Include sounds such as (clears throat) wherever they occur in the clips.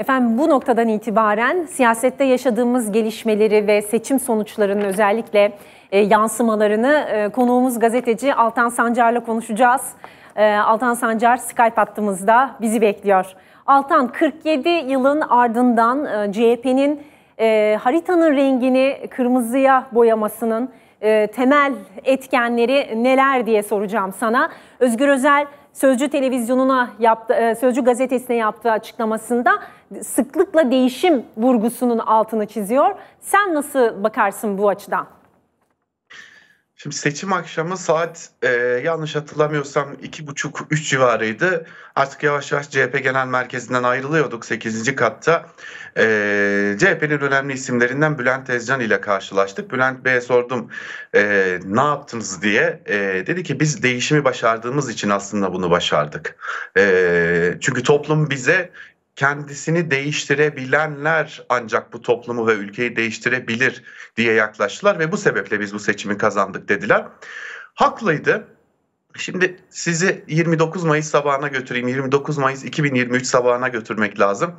Efendim bu noktadan itibaren siyasette yaşadığımız gelişmeleri ve seçim sonuçlarının özellikle e, yansımalarını e, konuğumuz gazeteci Altan Sancar'la konuşacağız. E, Altan Sancar Skype hattımızda bizi bekliyor. Altan 47 yılın ardından e, CHP'nin e, haritanın rengini kırmızıya boyamasının e, temel etkenleri neler diye soracağım sana. Özgür Özel Sözcü Televizyonu'na yaptı, e, Sözcü Gazetesi'ne yaptığı açıklamasında sıklıkla değişim vurgusunun altını çiziyor. Sen nasıl bakarsın bu açıdan? Şimdi seçim akşamı saat e, yanlış hatırlamıyorsam iki buçuk üç civarıydı. Artık yavaş yavaş CHP Genel Merkezi'nden ayrılıyorduk 8. katta. E, CHP'nin önemli isimlerinden Bülent Ezcan ile karşılaştık. Bülent Bey'e sordum e, ne yaptınız diye. E, dedi ki biz değişimi başardığımız için aslında bunu başardık. E, çünkü toplum bize kendisini değiştirebilenler ancak bu toplumu ve ülkeyi değiştirebilir diye yaklaştılar ve bu sebeple biz bu seçimi kazandık dediler. Haklıydı. Şimdi sizi 29 Mayıs sabahına götüreyim. 29 Mayıs 2023 sabahına götürmek lazım.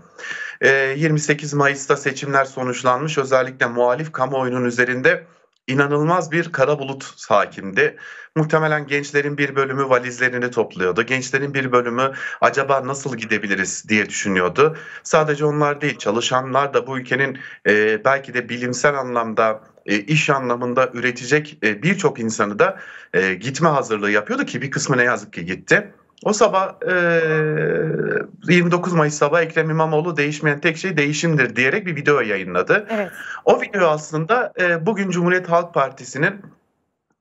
28 ee, Mayıs'ta seçimler sonuçlanmış. Özellikle muhalif kamuoyunun üzerinde inanılmaz bir kara bulut hakimdi. Muhtemelen gençlerin bir bölümü valizlerini topluyordu. Gençlerin bir bölümü acaba nasıl gidebiliriz diye düşünüyordu. Sadece onlar değil çalışanlar da bu ülkenin e, belki de bilimsel anlamda e, iş anlamında üretecek e, birçok insanı da e, gitme hazırlığı yapıyordu ki bir kısmı ne yazık ki gitti. O sabah e, 29 Mayıs sabah Ekrem İmamoğlu değişmeyen tek şey değişimdir diyerek bir video yayınladı. Evet. O video aslında e, bugün Cumhuriyet Halk Partisi'nin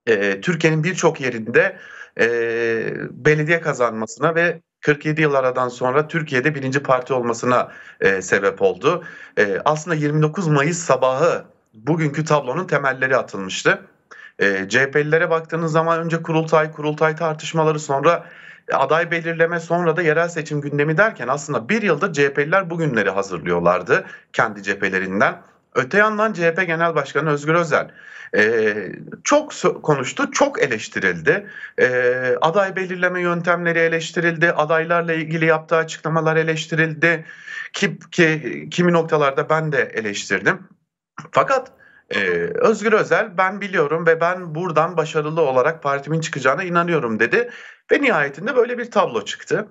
e, Türkiye'nin birçok yerinde e, belediye kazanmasına ve 47 yıl aradan sonra Türkiye'de birinci parti olmasına e, sebep oldu. E, aslında 29 Mayıs sabahı bugünkü tablonun temelleri atılmıştı. E, CHP'lilere baktığınız zaman önce kurultay, kurultay tartışmaları sonra aday belirleme sonra da yerel seçim gündemi derken aslında bir yıldır CHP'liler bugünleri hazırlıyorlardı kendi cephelerinden. Öte yandan CHP Genel Başkanı Özgür Özel e, çok konuştu, çok eleştirildi. E, aday belirleme yöntemleri eleştirildi, adaylarla ilgili yaptığı açıklamalar eleştirildi ki, ki kimi noktalarda ben de eleştirdim. Fakat ee, Özgür Özel ben biliyorum ve ben buradan başarılı olarak partimin çıkacağına inanıyorum dedi ve nihayetinde böyle bir tablo çıktı.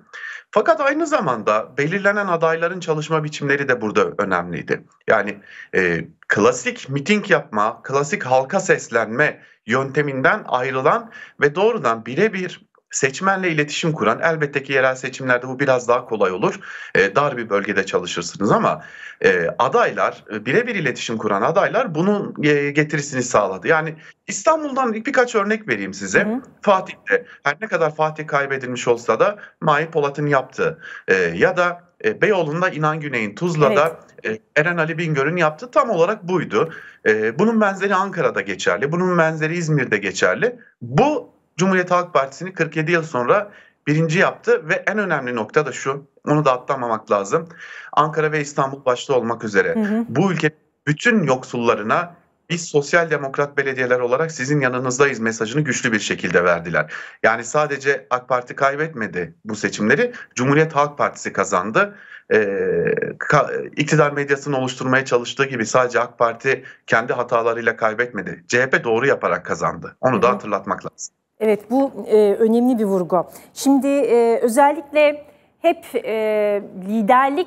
Fakat aynı zamanda belirlenen adayların çalışma biçimleri de burada önemliydi. Yani e, klasik miting yapma, klasik halka seslenme yönteminden ayrılan ve doğrudan birebir seçmenle iletişim kuran elbette ki yerel seçimlerde bu biraz daha kolay olur. E, dar bir bölgede çalışırsınız ama e, adaylar e, birebir iletişim kuran adaylar bunun e, getirisini sağladı. Yani İstanbul'dan birkaç örnek vereyim size. Hı hı. Fatih'te her ne kadar Fatih kaybedilmiş olsa da Mahir Polat'ın yaptığı e, ya da e, Beyoğlu'nda İnan Güney'in, Tuzla'da evet. e, Eren Ali Bingöl'ün yaptığı tam olarak buydu. E, bunun benzeri Ankara'da geçerli, bunun benzeri İzmir'de geçerli. Bu Cumhuriyet Halk Partisi'ni 47 yıl sonra birinci yaptı ve en önemli nokta da şu, onu da atlamamak lazım. Ankara ve İstanbul başta olmak üzere hı hı. bu ülke bütün yoksullarına biz sosyal demokrat belediyeler olarak sizin yanınızdayız mesajını güçlü bir şekilde verdiler. Yani sadece AK Parti kaybetmedi bu seçimleri, Cumhuriyet Halk Partisi kazandı. Ee, iktidar medyasını oluşturmaya çalıştığı gibi sadece AK Parti kendi hatalarıyla kaybetmedi. CHP doğru yaparak kazandı. Onu da hatırlatmak lazım. Evet bu e, önemli bir vurgu. Şimdi e, özellikle hep e, liderlik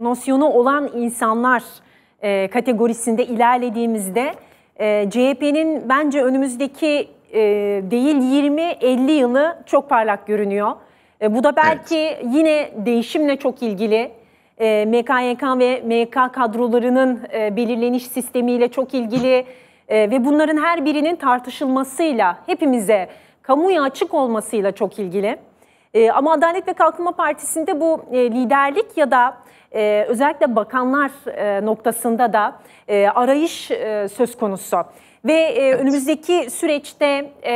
nosyonu olan insanlar e, kategorisinde ilerlediğimizde e, CHP'nin bence önümüzdeki e, değil 20-50 yılı çok parlak görünüyor. E, bu da belki evet. yine değişimle çok ilgili. E, MKYK ve MK kadrolarının e, belirleniş sistemiyle çok ilgili e, ve bunların her birinin tartışılmasıyla hepimize kamuya açık olmasıyla çok ilgili. E, ama Adalet ve Kalkınma Partisi'nde bu e, liderlik ya da e, özellikle bakanlar e, noktasında da e, arayış e, söz konusu. Ve e, evet. önümüzdeki süreçte e,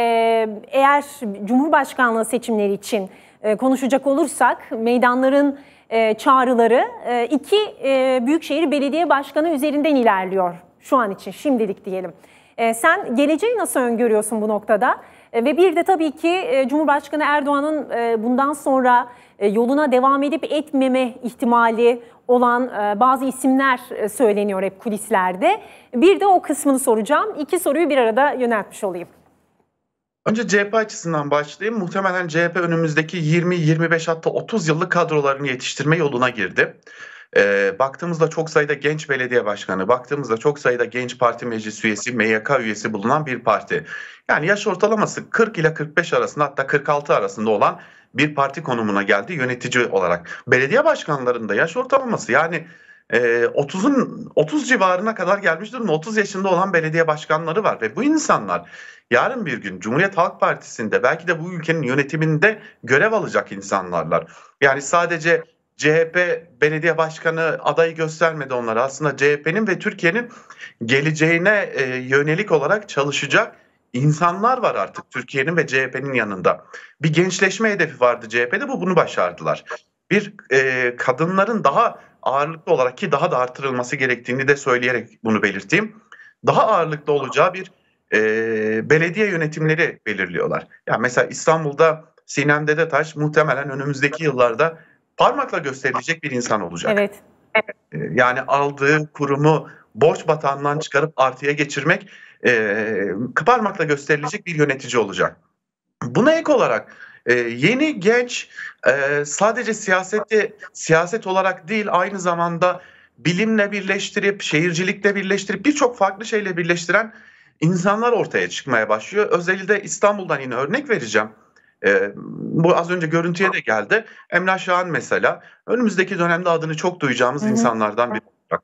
eğer Cumhurbaşkanlığı seçimleri için e, konuşacak olursak meydanların e, çağrıları e, iki e, Büyükşehir Belediye Başkanı üzerinden ilerliyor şu an için şimdilik diyelim. E, sen geleceği nasıl öngörüyorsun bu noktada? E, ve bir de tabii ki e, Cumhurbaşkanı Erdoğan'ın e, bundan sonra e, yoluna devam edip etmeme ihtimali olan e, bazı isimler e, söyleniyor hep kulislerde. Bir de o kısmını soracağım. İki soruyu bir arada yöneltmiş olayım. Önce CHP açısından başlayayım. Muhtemelen CHP önümüzdeki 20-25 hatta 30 yıllık kadrolarını yetiştirme yoluna girdi. E, baktığımızda çok sayıda genç belediye başkanı, baktığımızda çok sayıda genç parti meclis üyesi, MYK üyesi bulunan bir parti. Yani yaş ortalaması 40 ile 45 arasında hatta 46 arasında olan bir parti konumuna geldi yönetici olarak. Belediye başkanlarında yaş ortalaması yani e, 30'un 30 civarına kadar gelmiş durumda 30 yaşında olan belediye başkanları var ve bu insanlar yarın bir gün Cumhuriyet Halk Partisi'nde belki de bu ülkenin yönetiminde görev alacak insanlarlar. Yani sadece CHP belediye başkanı adayı göstermedi onlara. Aslında CHP'nin ve Türkiye'nin geleceğine e, yönelik olarak çalışacak insanlar var artık Türkiye'nin ve CHP'nin yanında. Bir gençleşme hedefi vardı CHP'de bu bunu başardılar. Bir e, kadınların daha ağırlıklı olarak ki daha da artırılması gerektiğini de söyleyerek bunu belirteyim. Daha ağırlıklı olacağı bir e, belediye yönetimleri belirliyorlar. Ya yani mesela İstanbul'da Sinem Dedetaş muhtemelen önümüzdeki yıllarda parmakla gösterilecek bir insan olacak. Evet. Ee, yani aldığı kurumu borç batağından çıkarıp artıya geçirmek e, parmakla gösterilecek bir yönetici olacak. Buna ek olarak e, yeni genç e, sadece siyaseti siyaset olarak değil aynı zamanda bilimle birleştirip şehircilikle birleştirip birçok farklı şeyle birleştiren insanlar ortaya çıkmaya başlıyor. Özellikle İstanbul'dan yine örnek vereceğim. Ee, bu az önce görüntüye de geldi. Emrah Şahan mesela önümüzdeki dönemde adını çok duyacağımız Hı-hı. insanlardan biri olacak.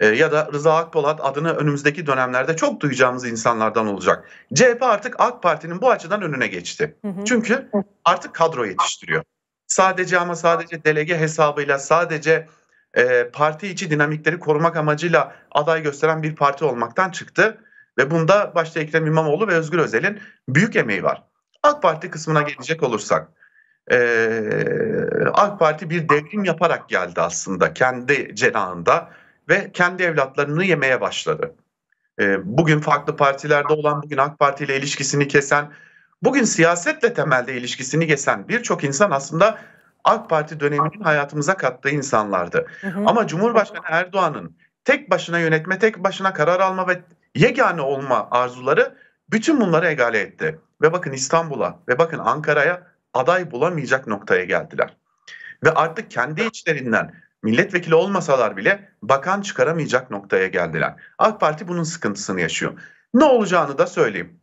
E, ya da Rıza Akpolat adını önümüzdeki dönemlerde çok duyacağımız insanlardan olacak. CHP artık AK Parti'nin bu açıdan önüne geçti. Hı-hı. Çünkü artık kadro yetiştiriyor. Sadece ama sadece delege hesabıyla sadece e, parti içi dinamikleri korumak amacıyla aday gösteren bir parti olmaktan çıktı. Ve bunda başta Ekrem İmamoğlu ve Özgür Özel'in büyük emeği var. AK Parti kısmına gelecek olursak, e, AK Parti bir devrim yaparak geldi aslında kendi cenahında ve kendi evlatlarını yemeye başladı. E, bugün farklı partilerde olan, bugün AK Parti ile ilişkisini kesen, bugün siyasetle temelde ilişkisini kesen birçok insan aslında AK Parti döneminin hayatımıza kattığı insanlardı. Hı hı. Ama Cumhurbaşkanı Erdoğan'ın tek başına yönetme, tek başına karar alma ve yegane olma arzuları bütün bunları egale etti ve bakın İstanbul'a ve bakın Ankara'ya aday bulamayacak noktaya geldiler. Ve artık kendi içlerinden milletvekili olmasalar bile bakan çıkaramayacak noktaya geldiler. AK Parti bunun sıkıntısını yaşıyor. Ne olacağını da söyleyeyim.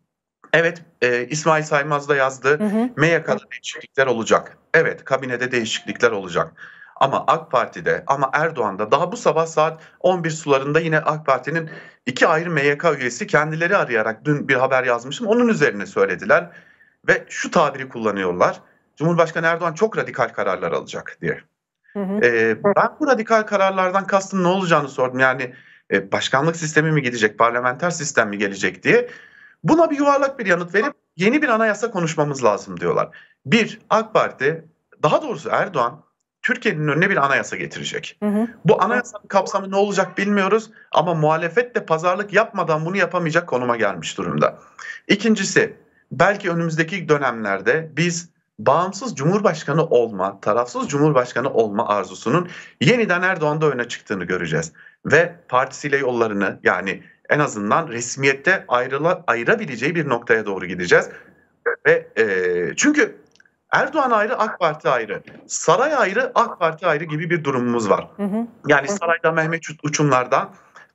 Evet e, İsmail Saymaz da yazdı. Hı değişiklikler olacak. Evet kabinede değişiklikler olacak. Ama AK Parti'de ama Erdoğan'da daha bu sabah saat 11 sularında yine AK Parti'nin iki ayrı MYK üyesi kendileri arayarak dün bir haber yazmışım. Onun üzerine söylediler ve şu tabiri kullanıyorlar. Cumhurbaşkanı Erdoğan çok radikal kararlar alacak diye. Hı hı. Ee, ben bu radikal kararlardan kastım ne olacağını sordum. Yani e, başkanlık sistemi mi gidecek, parlamenter sistem mi gelecek diye. Buna bir yuvarlak bir yanıt verip yeni bir anayasa konuşmamız lazım diyorlar. Bir, AK Parti, daha doğrusu Erdoğan Türkiye'nin önüne bir anayasa getirecek. Hı hı. Bu anayasanın kapsamı ne olacak bilmiyoruz ama muhalefet pazarlık yapmadan bunu yapamayacak konuma gelmiş durumda. İkincisi belki önümüzdeki dönemlerde biz bağımsız cumhurbaşkanı olma, tarafsız cumhurbaşkanı olma arzusunun yeniden Erdoğan'da öne çıktığını göreceğiz. Ve partisiyle yollarını yani en azından resmiyette ayrıla, ayırabileceği bir noktaya doğru gideceğiz. Ve e, çünkü Erdoğan ayrı, AK Parti ayrı. Saray ayrı, AK Parti ayrı gibi bir durumumuz var. Yani sarayda Mehmet Uçumlar'dan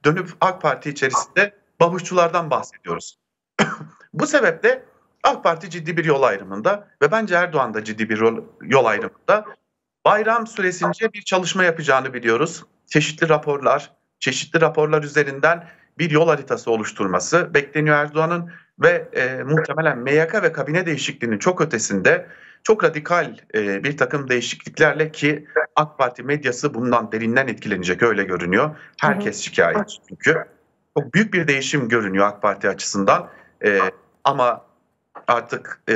dönüp AK Parti içerisinde bahuşçulardan bahsediyoruz. (coughs) Bu sebeple AK Parti ciddi bir yol ayrımında ve bence Erdoğan da ciddi bir yol, yol ayrımında. Bayram süresince bir çalışma yapacağını biliyoruz. Çeşitli raporlar, çeşitli raporlar üzerinden bir yol haritası oluşturması bekleniyor Erdoğan'ın ve e, muhtemelen MYK ve kabine değişikliğinin çok ötesinde çok radikal e, bir takım değişikliklerle ki AK Parti medyası bundan derinden etkilenecek öyle görünüyor. Herkes şikayetçi çünkü. Çok büyük bir değişim görünüyor AK Parti açısından. E, ama artık e,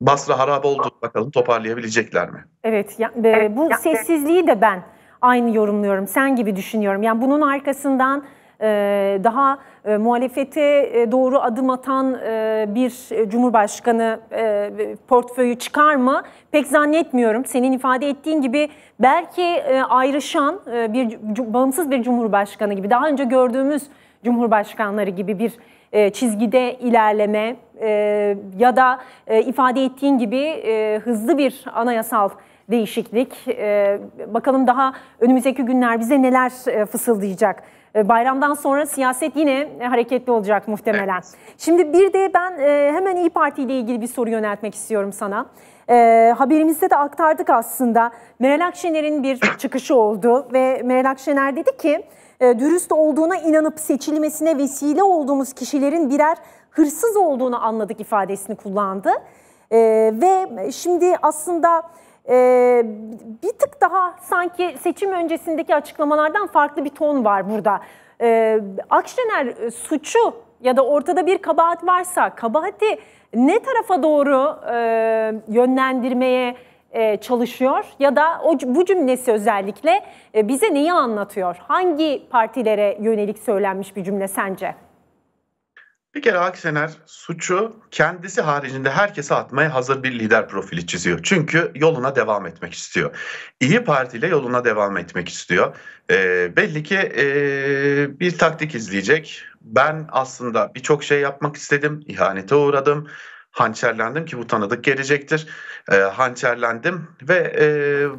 Basra harap oldu bakalım toparlayabilecekler mi? Evet bu sessizliği de ben aynı yorumluyorum. Sen gibi düşünüyorum. Yani bunun arkasından e, daha e, muhalefete e, doğru adım atan bir cumhurbaşkanı portföyü çıkar mı? Pek zannetmiyorum. Senin ifade ettiğin gibi belki ayrışan bir bağımsız bir cumhurbaşkanı gibi daha önce gördüğümüz cumhurbaşkanları gibi bir çizgide ilerleme ya da ifade ettiğin gibi hızlı bir anayasal değişiklik. Bakalım daha önümüzdeki günler bize neler fısıldayacak. E, bayramdan sonra siyaset yine e, hareketli olacak muhtemelen. Evet. Şimdi bir de ben e, hemen İyi Parti ile ilgili bir soru yöneltmek istiyorum sana. E, haberimizde de aktardık aslında. Meral Akşener'in bir (clears throat) çıkışı oldu ve Meral Akşener dedi ki e, dürüst olduğuna inanıp seçilmesine vesile olduğumuz kişilerin birer hırsız olduğunu anladık ifadesini kullandı. E, ve şimdi aslında ee, bir tık daha sanki seçim öncesindeki açıklamalardan farklı bir ton var burada. Ee, Akşener e, suçu ya da ortada bir kabahat varsa kabahati ne tarafa doğru e, yönlendirmeye e, çalışıyor ya da o, bu cümlesi özellikle e, bize neyi anlatıyor? Hangi partilere yönelik söylenmiş bir cümle sence? Bir kere Akşener suçu kendisi haricinde herkese atmaya hazır bir lider profili çiziyor. Çünkü yoluna devam etmek istiyor. İyi Parti ile yoluna devam etmek istiyor. E, belli ki e, bir taktik izleyecek. Ben aslında birçok şey yapmak istedim. İhanete uğradım hançerlendim ki bu tanıdık gelecektir. E, hançerlendim ve e,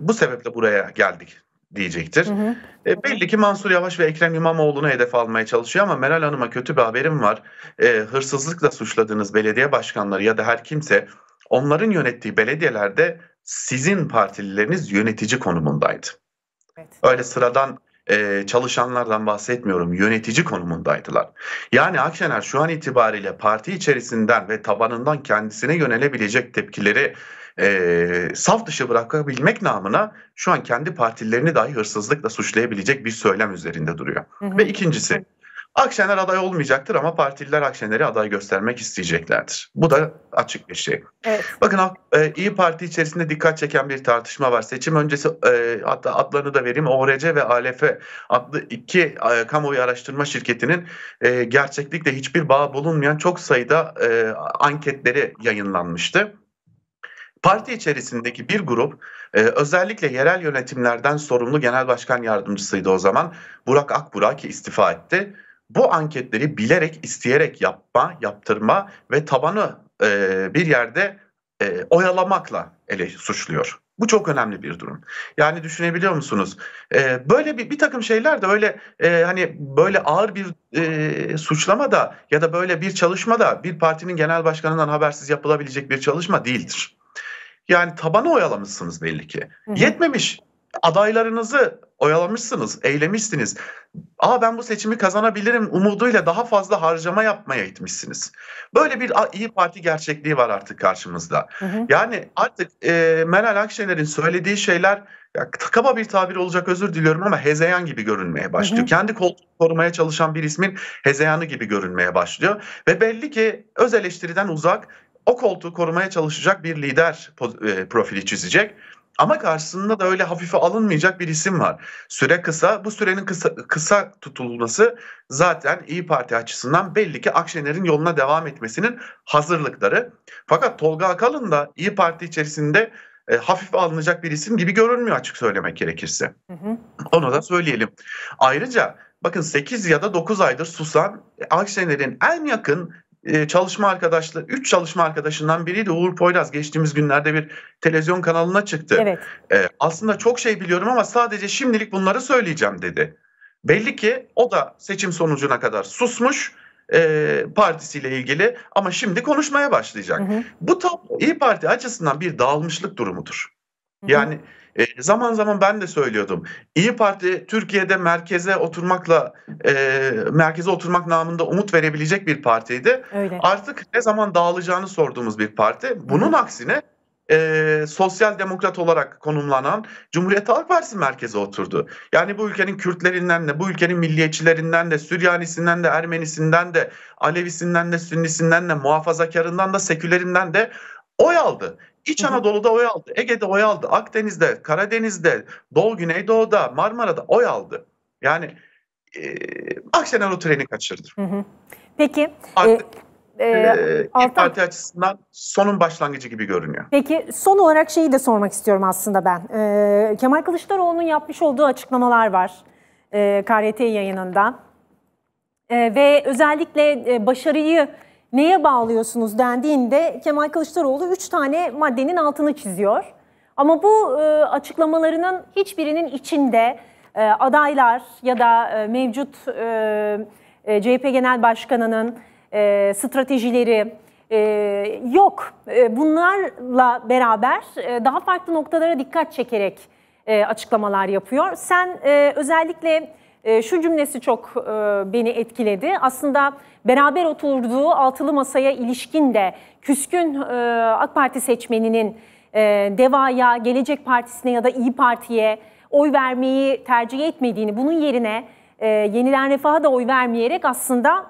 bu sebeple buraya geldik diyecektir. Hı hı. E, belli ki Mansur Yavaş ve Ekrem İmamoğlu'nu hedef almaya çalışıyor ama Meral Hanım'a kötü bir haberim var. E, hırsızlıkla suçladığınız belediye başkanları ya da her kimse onların yönettiği belediyelerde sizin partilileriniz yönetici konumundaydı. Evet. Öyle sıradan e, çalışanlardan bahsetmiyorum. Yönetici konumundaydılar. Yani Akşener şu an itibariyle parti içerisinden ve tabanından kendisine yönelebilecek tepkileri e, saf dışı bırakabilmek namına şu an kendi partilerini dahi hırsızlıkla suçlayabilecek bir söylem üzerinde duruyor. Hı hı. Ve ikincisi Akşener aday olmayacaktır ama partililer Akşener'i aday göstermek isteyeceklerdir. Bu da açık bir şey. Evet. Bakın e, İyi Parti içerisinde dikkat çeken bir tartışma var. Seçim öncesi e, hatta adlarını da vereyim. ORC ve ALF adlı iki e, kamuoyu araştırma şirketinin e, gerçeklikle hiçbir bağ bulunmayan çok sayıda e, anketleri yayınlanmıştı. Parti içerisindeki bir grup e, özellikle yerel yönetimlerden sorumlu genel başkan yardımcısıydı o zaman Burak Akburak ki istifa etti. Bu anketleri bilerek isteyerek yapma, yaptırma ve tabanı e, bir yerde e, oyalamakla ele suçluyor. Bu çok önemli bir durum. Yani düşünebiliyor musunuz? Ee, böyle bir bir takım şeyler de öyle e, hani böyle ağır bir e, suçlama da ya da böyle bir çalışma da bir partinin genel başkanından habersiz yapılabilecek bir çalışma değildir. Yani tabanı oyalamışsınız belli ki. Hı hı. Yetmemiş. Adaylarınızı oyalamışsınız, eylemişsiniz. Aa ben bu seçimi kazanabilirim umuduyla daha fazla harcama yapmaya itmişsiniz. Böyle bir iyi Parti gerçekliği var artık karşımızda. Hı hı. Yani artık e, Meral Akşener'in söylediği şeyler ya, kaba bir tabir olacak özür diliyorum ama hezeyan gibi görünmeye başlıyor. Hı hı. Kendi koltuğunu korumaya çalışan bir ismin hezeyanı gibi görünmeye başlıyor. Ve belli ki öz eleştiriden uzak o koltuğu korumaya çalışacak bir lider e, profili çizecek. Ama karşısında da öyle hafife alınmayacak bir isim var. Süre kısa. Bu sürenin kısa, kısa tutulması zaten İyi Parti açısından belli ki Akşener'in yoluna devam etmesinin hazırlıkları. Fakat Tolga Akalın da İyi Parti içerisinde e, hafife alınacak bir isim gibi görünmüyor açık söylemek gerekirse. Hı hı. Onu da söyleyelim. Ayrıca bakın 8 ya da 9 aydır susan Akşener'in en yakın ee, çalışma arkadaşlar, üç çalışma arkadaşından biri de Uğur Poyraz geçtiğimiz günlerde bir televizyon kanalına çıktı. Evet. E, aslında çok şey biliyorum ama sadece şimdilik bunları söyleyeceğim dedi. Belli ki o da seçim sonucuna kadar susmuş e, partisiyle ilgili ama şimdi konuşmaya başlayacak. Hı hı. Bu tablo İyi Parti açısından bir dağılmışlık durumudur. Hı hı. Yani e, zaman zaman ben de söylüyordum. İyi Parti Türkiye'de merkeze oturmakla e, merkeze oturmak namında umut verebilecek bir partiydi. Öyle. Artık ne zaman dağılacağını sorduğumuz bir parti. Bunun Hı. aksine e, sosyal demokrat olarak konumlanan Cumhuriyet Halk Partisi merkeze oturdu. Yani bu ülkenin Kürtlerinden de, bu ülkenin milliyetçilerinden de, Süryanisinden de, Ermenisinden de, Alevisinden de, Sünnisinden de, muhafazakarından da, sekülerinden de oy aldı. İç Anadolu'da oy aldı, Ege'de oy aldı, Akdeniz'de, Karadeniz'de, Doğu Güneydoğu'da, Marmara'da oy aldı. Yani e, Akşener o treni kaçırdı. Peki. Artık, e... Ee, parti açısından sonun başlangıcı gibi görünüyor. Peki son olarak şeyi de sormak istiyorum aslında ben. Ee, Kemal Kılıçdaroğlu'nun yapmış olduğu açıklamalar var e, KRT yayınında. E, ve özellikle e, başarıyı neye bağlıyorsunuz dendiğinde Kemal Kılıçdaroğlu 3 tane maddenin altını çiziyor. Ama bu e, açıklamalarının hiçbirinin içinde e, adaylar ya da e, mevcut e, e, CHP Genel Başkanı'nın e, stratejileri e, yok. E, bunlarla beraber e, daha farklı noktalara dikkat çekerek e, açıklamalar yapıyor. Sen e, özellikle ee, şu cümlesi çok e, beni etkiledi. Aslında beraber oturduğu altılı masaya ilişkin de küskün e, AK Parti seçmeninin e, DEVA'ya, Gelecek Partisi'ne ya da İyi Parti'ye oy vermeyi tercih etmediğini, bunun yerine e, Refah'a da oy vermeyerek aslında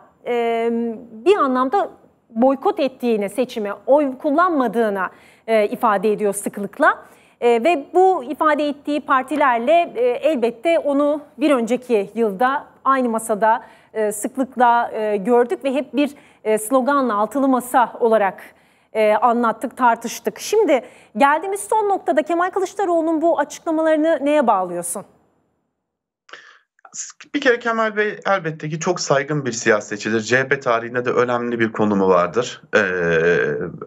bir anlamda boykot ettiğini seçime, oy kullanmadığına ifade ediyor sıklıkla. E, ve bu ifade ettiği partilerle e, elbette onu bir önceki yılda aynı masada e, sıklıkla e, gördük ve hep bir e, sloganla altılı masa olarak e, anlattık, tartıştık. Şimdi geldiğimiz son noktada Kemal Kılıçdaroğlu'nun bu açıklamalarını neye bağlıyorsun? Bir kere Kemal Bey elbette ki çok saygın bir siyasetçidir. CHP tarihinde de önemli bir konumu vardır. Ee,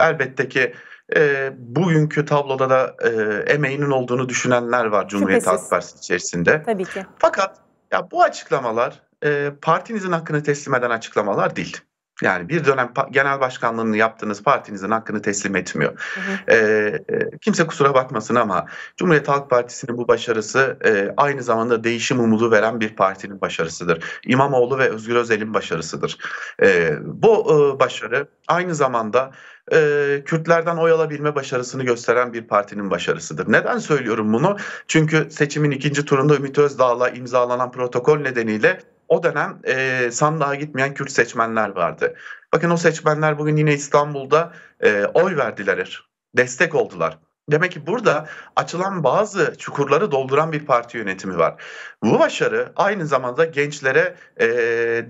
elbette ki e, bugünkü tabloda da e, emeğinin olduğunu düşünenler var Cumhuriyet Halk Partisi içerisinde. Tabii ki. Fakat ya bu açıklamalar e, partinizin hakkını teslim eden açıklamalar değil. Yani bir dönem genel başkanlığını yaptığınız partinizin hakkını teslim etmiyor. Hı hı. Ee, e, kimse kusura bakmasın ama Cumhuriyet Halk Partisi'nin bu başarısı e, aynı zamanda değişim umudu veren bir partinin başarısıdır. İmamoğlu ve Özgür Özel'in başarısıdır. E, bu e, başarı aynı zamanda e, Kürtlerden oy alabilme başarısını gösteren bir partinin başarısıdır. Neden söylüyorum bunu? Çünkü seçimin ikinci turunda Ümit Özdağ'la imzalanan protokol nedeniyle o dönem e, sandığa gitmeyen Kürt seçmenler vardı. Bakın o seçmenler bugün yine İstanbul'da e, oy verdiler, destek oldular. Demek ki burada açılan bazı çukurları dolduran bir parti yönetimi var. Bu başarı aynı zamanda gençlere e,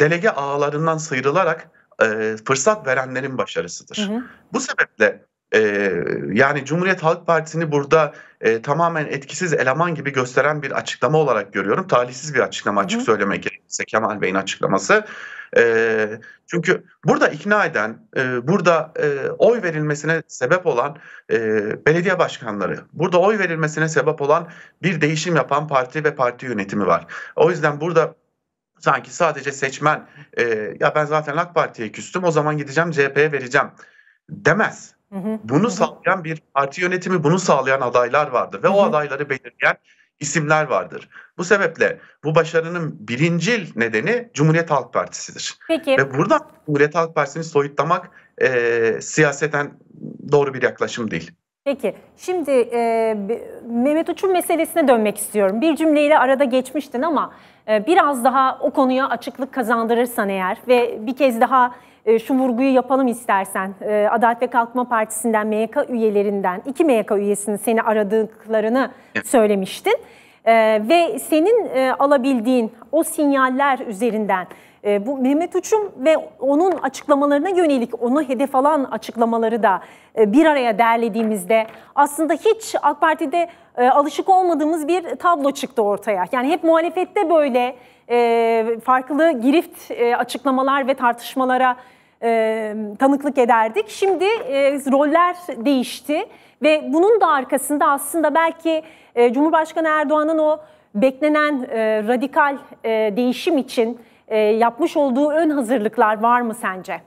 delege ağlarından sıyrılarak e, fırsat verenlerin başarısıdır. Hı hı. Bu sebeple e, yani Cumhuriyet Halk Partisi'ni burada e, tamamen etkisiz eleman gibi gösteren bir açıklama olarak görüyorum. Talihsiz bir açıklama açık söylemek gerekirse Kemal Bey'in açıklaması. E, çünkü burada ikna eden, e, burada e, oy verilmesine sebep olan e, belediye başkanları, burada oy verilmesine sebep olan bir değişim yapan parti ve parti yönetimi var. O yüzden burada sanki sadece seçmen e, ya ben zaten AK Parti'ye küstüm o zaman gideceğim CHP'ye vereceğim demez. Bunu sağlayan bir parti yönetimi, bunu sağlayan adaylar vardı ve o adayları belirleyen isimler vardır. Bu sebeple bu başarının birincil nedeni Cumhuriyet Halk Partisi'dir. Peki. Ve burada Cumhuriyet Halk Partisi'ni soyutlamak e, siyaseten doğru bir yaklaşım değil. Peki şimdi e, Mehmet Uç'un meselesine dönmek istiyorum. Bir cümleyle arada geçmiştin ama e, biraz daha o konuya açıklık kazandırırsan eğer ve bir kez daha e, şu vurguyu yapalım istersen. E, Adalet ve Kalkınma Partisi'nden MYK üyelerinden iki MYK üyesinin seni aradıklarını evet. söylemiştin. E, ve senin alabildiğin o sinyaller üzerinden e, bu Mehmet Uçum ve onun açıklamalarına yönelik onu hedef alan açıklamaları da e, bir araya derlediğimizde aslında hiç AK Parti'de e, alışık olmadığımız bir tablo çıktı ortaya. Yani hep muhalefette böyle e, farklı girift e, açıklamalar ve tartışmalara e, tanıklık ederdik. Şimdi e, roller değişti ve bunun da arkasında aslında belki e, Cumhurbaşkanı Erdoğan'ın o beklenen e, radikal e, değişim için ee, yapmış olduğu ön hazırlıklar var mı sence?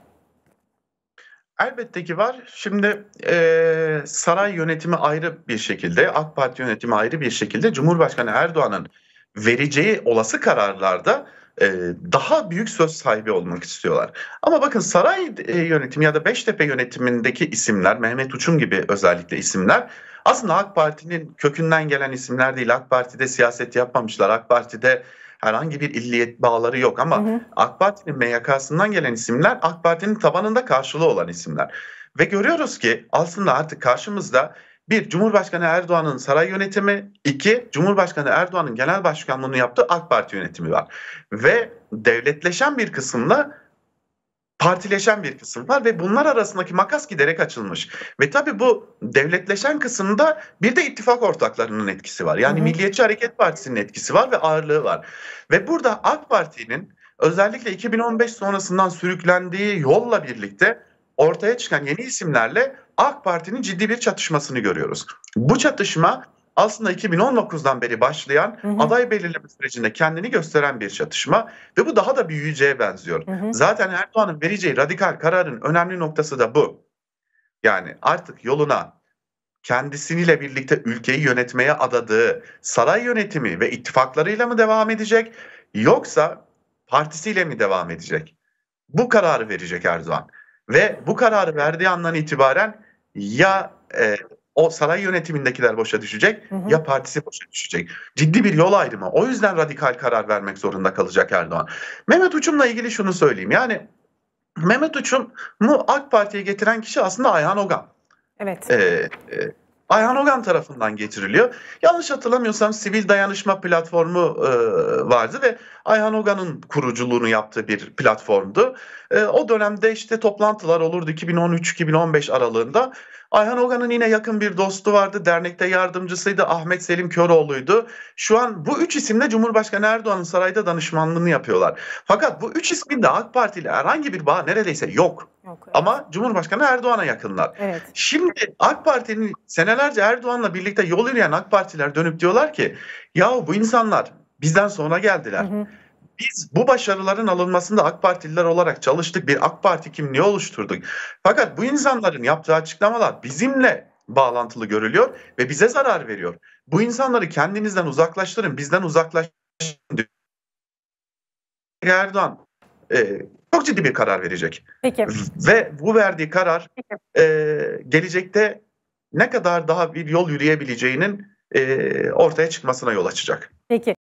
Elbette ki var. Şimdi e, saray yönetimi ayrı bir şekilde, AK Parti yönetimi ayrı bir şekilde Cumhurbaşkanı Erdoğan'ın vereceği olası kararlarda e, daha büyük söz sahibi olmak istiyorlar. Ama bakın saray e, yönetimi ya da Beştepe yönetimindeki isimler, Mehmet Uçum gibi özellikle isimler aslında AK Parti'nin kökünden gelen isimler değil. AK Parti'de siyaset yapmamışlar. AK Parti'de herhangi bir illiyet bağları yok ama hı hı. AK Parti'nin MYK'sından gelen isimler AK Parti'nin tabanında karşılığı olan isimler. Ve görüyoruz ki aslında artık karşımızda bir Cumhurbaşkanı Erdoğan'ın saray yönetimi, iki Cumhurbaşkanı Erdoğan'ın genel başkanlığını yaptığı AK Parti yönetimi var. Ve devletleşen bir kısımla partileşen bir kısım var ve bunlar arasındaki makas giderek açılmış. Ve tabii bu devletleşen kısımda bir de ittifak ortaklarının etkisi var. Yani hı hı. Milliyetçi Hareket Partisi'nin etkisi var ve ağırlığı var. Ve burada AK Parti'nin özellikle 2015 sonrasından sürüklendiği yolla birlikte ortaya çıkan yeni isimlerle AK Parti'nin ciddi bir çatışmasını görüyoruz. Bu çatışma aslında 2019'dan beri başlayan hı hı. aday belirleme sürecinde kendini gösteren bir çatışma ve bu daha da büyüyeceğe benziyor. Hı hı. Zaten Erdoğan'ın vereceği radikal kararın önemli noktası da bu. Yani artık yoluna kendisiyle birlikte ülkeyi yönetmeye adadığı saray yönetimi ve ittifaklarıyla mı devam edecek yoksa partisiyle mi devam edecek? Bu kararı verecek Erdoğan. Ve bu kararı verdiği andan itibaren ya e, o saray yönetimindekiler boşa düşecek hı hı. ya partisi boşa düşecek. Ciddi bir yol ayrımı. O yüzden radikal karar vermek zorunda kalacak Erdoğan. Mehmet Uçum'la ilgili şunu söyleyeyim. Yani Mehmet Uçum'u AK Parti'ye getiren kişi aslında Ayhan Ogan. Evet. Ee, e, Ayhan Ogan tarafından getiriliyor. Yanlış hatırlamıyorsam sivil dayanışma platformu e, vardı ve Ayhan Ogan'ın kuruculuğunu yaptığı bir platformdu. E, o dönemde işte toplantılar olurdu 2013-2015 aralığında. Ayhan Ogan'ın yine yakın bir dostu vardı. Dernekte yardımcısıydı. Ahmet Selim Köroğlu'ydu. Şu an bu üç isimle Cumhurbaşkanı Erdoğan'ın sarayda danışmanlığını yapıyorlar. Fakat bu üç ismin de AK Parti ile herhangi bir bağ neredeyse yok. Yok, evet. Ama Cumhurbaşkanı Erdoğan'a yakınlar. Evet. Şimdi AK Parti'nin senelerce Erdoğan'la birlikte yol yürüyen AK Partiler dönüp diyorlar ki yahu bu insanlar bizden sonra geldiler. Hı hı. Biz bu başarıların alınmasında AK Partililer olarak çalıştık. Bir AK Parti kimliği oluşturduk. Fakat bu insanların yaptığı açıklamalar bizimle bağlantılı görülüyor ve bize zarar veriyor. Bu insanları kendinizden uzaklaştırın, bizden uzaklaştırın. Erdoğan e, çok ciddi bir karar verecek. Peki. Ve bu verdiği karar e, gelecekte ne kadar daha bir yol yürüyebileceğinin e, ortaya çıkmasına yol açacak. Peki.